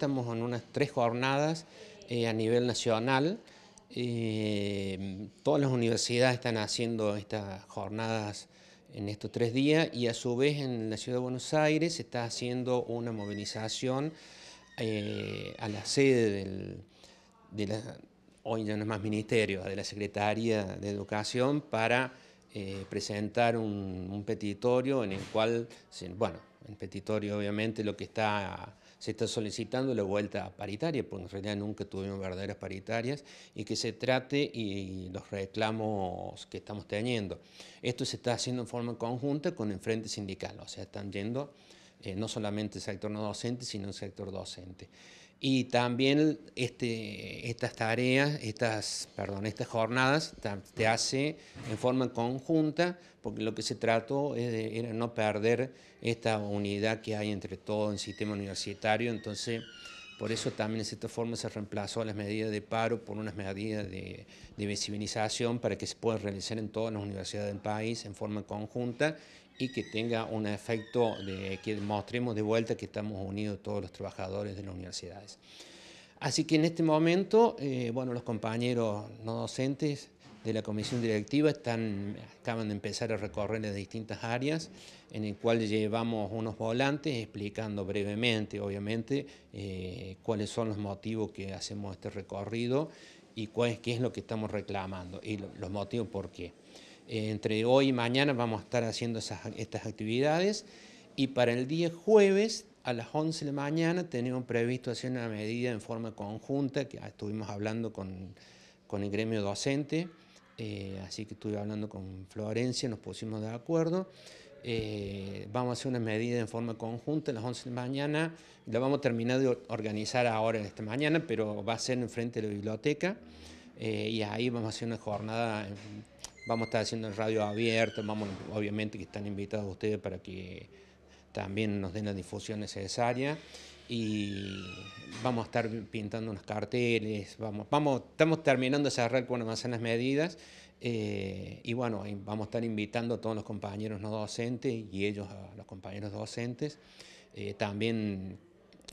Estamos en unas tres jornadas eh, a nivel nacional. Eh, todas las universidades están haciendo estas jornadas en estos tres días y a su vez en la ciudad de Buenos Aires se está haciendo una movilización eh, a la sede del, de la, hoy ya no es más ministerio, de la Secretaría de Educación para presentar un, petitorio en el cual, bueno, el petitorio obviamente lo que está se está solicitando la vuelta paritaria, porque en realidad nunca tuvimos verdaderas paritarias, y que se trate y los reclamos que estamos teniendo. Esto se está haciendo en forma conjunta con el Frente Sindical, o sea, están yendo eh, no solamente el sector no docente, sino el sector docente. Y también este, estas tareas, estas, perdón, estas jornadas te hace en forma conjunta, porque lo que se trató era no perder esta unidad que hay entre todo el sistema universitario. Entonces, por eso también en cierta forma se reemplazó las medidas de paro por unas medidas de, visibilización para que se pueda realizar en todas las universidades del país en forma conjunta y que tenga un efecto de que mostremos de vuelta que estamos unidos todos los trabajadores de las universidades. Así que en este momento, eh, bueno, los compañeros no docentes de la comisión directiva están, acaban de empezar a recorrer las distintas áreas, en el cual llevamos unos volantes explicando brevemente, obviamente, eh, cuáles son los motivos que hacemos este recorrido y cuál, qué es lo que estamos reclamando y los motivos por qué. Eh, entre hoy y mañana vamos a estar haciendo estas actividades y para el día jueves a las 11 de la mañana tenemos previsto hacer una medida en forma conjunta que estuvimos hablando con el gremio docente. Eh, así que estuve hablando con Florencia, nos pusimos de acuerdo. Eh, vamos a hacer una medida en forma conjunta a las 11 de la mañana. La vamos a terminar de organizar ahora en esta mañana, pero va a ser enfrente de la biblioteca. Eh, y ahí vamos a hacer una jornada, vamos a estar haciendo el radio abierto, vamos, obviamente que están invitados ustedes para que también nos den la difusión necesaria y vamos a estar pintando unos carteles, vamos, vamos, estamos terminando esa red con las Medidas eh, y bueno, vamos a estar invitando a todos los compañeros no docentes y ellos a los compañeros docentes. Eh, también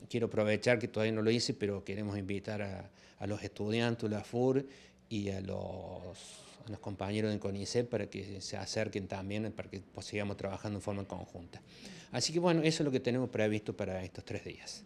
quiero aprovechar que todavía no lo hice, pero queremos invitar a, a los estudiantes, la FUR y a los, compañeros de CONICET para que se acerquen también, para que sigamos trabajando en forma conjunta. Así que bueno, eso es lo que tenemos previsto para estos tres días.